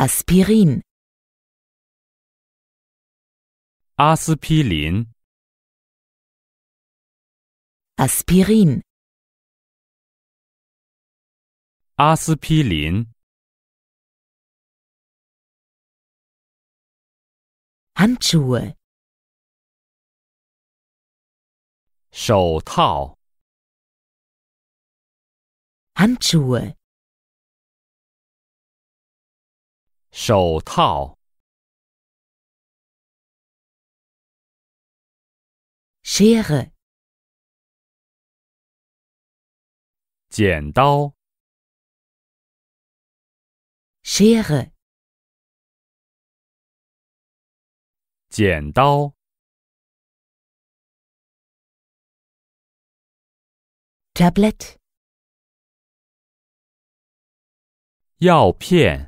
Aspirin 阿司匹林 Aspirin 阿司匹林 Handschuhe 手套 Handschuhe 手套。Schere，剪刀。Schere，剪刀。Tablet，药片。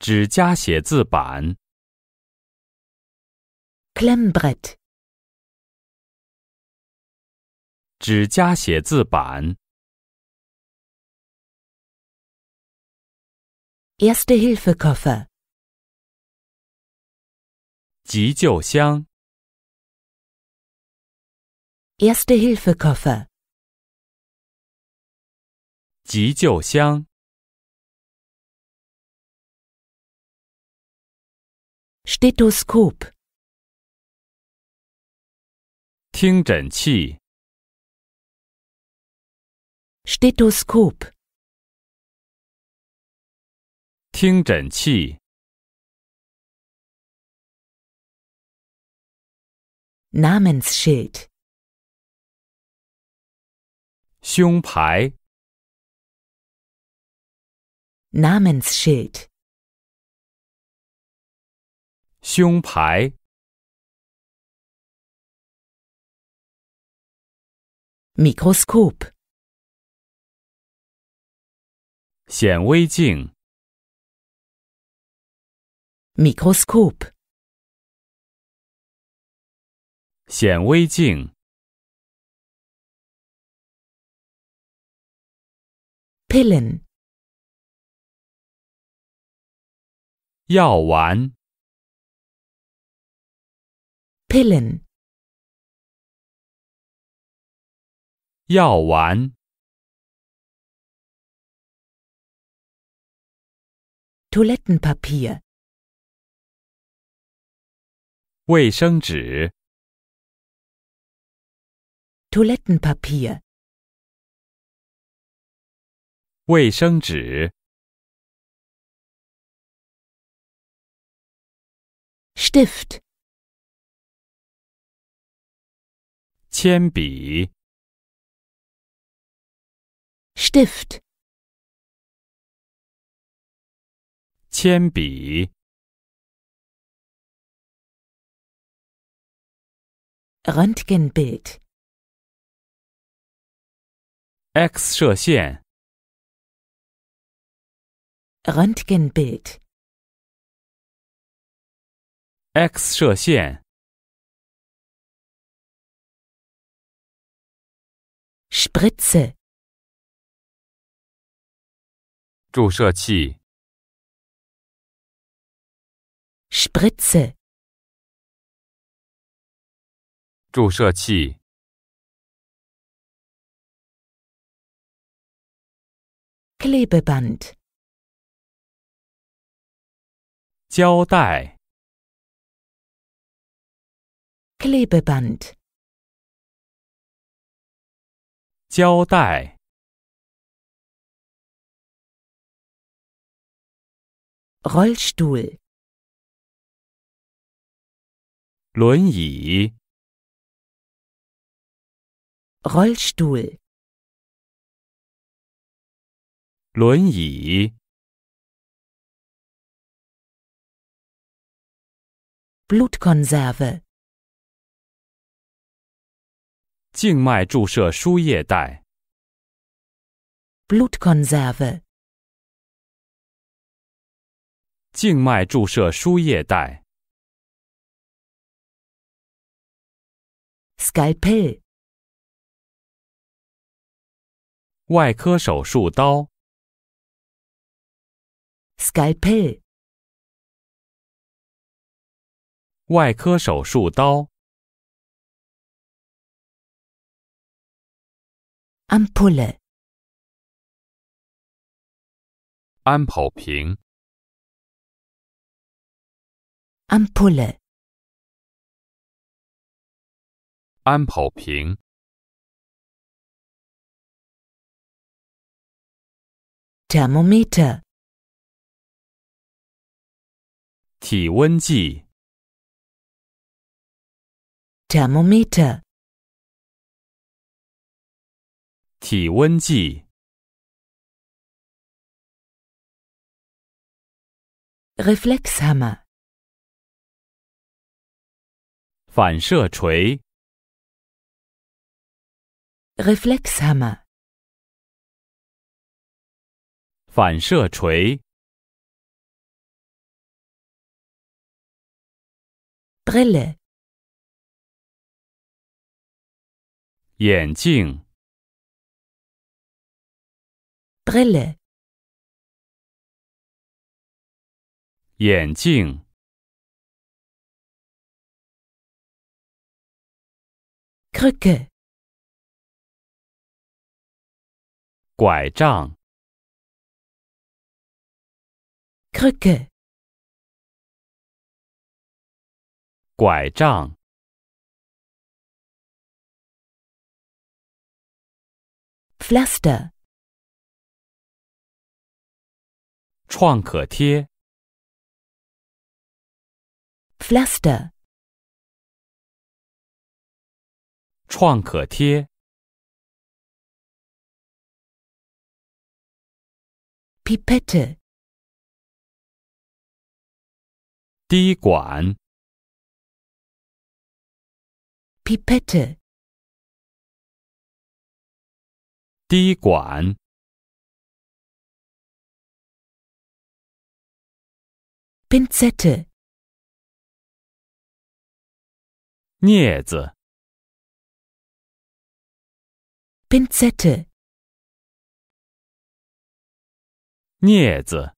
指甲写字板，Klemmbrett，指甲写字板，Erste Hilfe Koffer，急救箱，Erste Hilfe Koffer，急救箱。Stethoskop 听诊器 Stethoskop 听诊器 Namensschild 胸牌 Namensschild 胸牌。microscope 显微镜。microscope 显微镜。pillen 药丸。Pillen. 药丸 Toilettenpapier, Wei Wei Toilettenpapier. 卫生纸、Toilettenpapier, Stift. Stift. 铅笔，Stift，铅笔，Röntgenbild。X 射线，Röntgenbild。X 射线。Spritze 注射器 Spritze 注射器 Klebeband Klebeband 胶带，Rollstuhl，轮椅，Rollstuhl，轮椅，Blutkonserve。静脉注射输液袋。Blutkonserven。静脉注射输液袋。Skalpel。外科手术刀。Skalpel。外科手术刀。Ampulle 安跑瓶 Ampulle 安跑瓶 Thermometer 体温计 Thermometer 体温计，reflex hammer，反射锤，reflex hammer，反射锤，brille，眼镜。Brille 眼镜 Krücke 拐杖 Krücke 拐杖 Pflaster 创可贴，Pflaster。创可贴，Pipette。滴管，Pipette。滴管。Pinzette. Nieze. Pinzette. Nieze.